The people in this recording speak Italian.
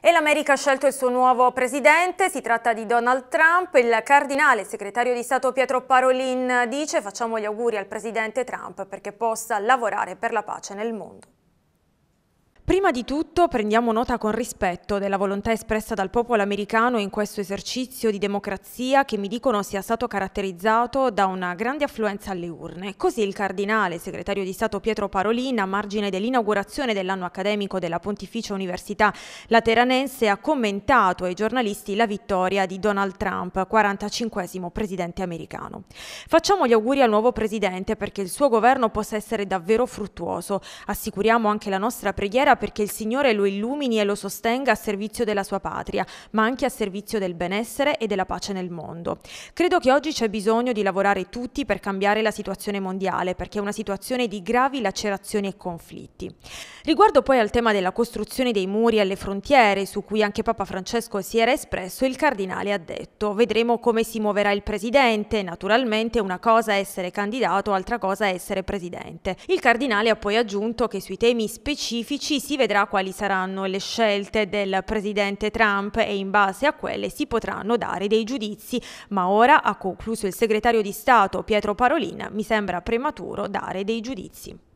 E l'America ha scelto il suo nuovo presidente, si tratta di Donald Trump. Il cardinale segretario di Stato Pietro Parolin dice facciamo gli auguri al presidente Trump perché possa lavorare per la pace nel mondo. Prima di tutto prendiamo nota con rispetto della volontà espressa dal popolo americano in questo esercizio di democrazia che mi dicono sia stato caratterizzato da una grande affluenza alle urne. Così il cardinale, segretario di Stato Pietro Parolin, a margine dell'inaugurazione dell'anno accademico della Pontificia Università Lateranense, ha commentato ai giornalisti la vittoria di Donald Trump, 45 presidente americano. Facciamo gli auguri al nuovo presidente perché il suo governo possa essere davvero fruttuoso. Assicuriamo anche la nostra preghiera perché il Signore lo illumini e lo sostenga a servizio della sua patria, ma anche a servizio del benessere e della pace nel mondo. Credo che oggi c'è bisogno di lavorare tutti per cambiare la situazione mondiale, perché è una situazione di gravi lacerazioni e conflitti. Riguardo poi al tema della costruzione dei muri alle frontiere, su cui anche Papa Francesco si era espresso, il cardinale ha detto vedremo come si muoverà il presidente, naturalmente una cosa è essere candidato, altra cosa è essere presidente. Il cardinale ha poi aggiunto che sui temi specifici si vedrà quali saranno le scelte del presidente Trump e in base a quelle si potranno dare dei giudizi, ma ora, ha concluso il segretario di Stato Pietro Parolin, mi sembra prematuro dare dei giudizi.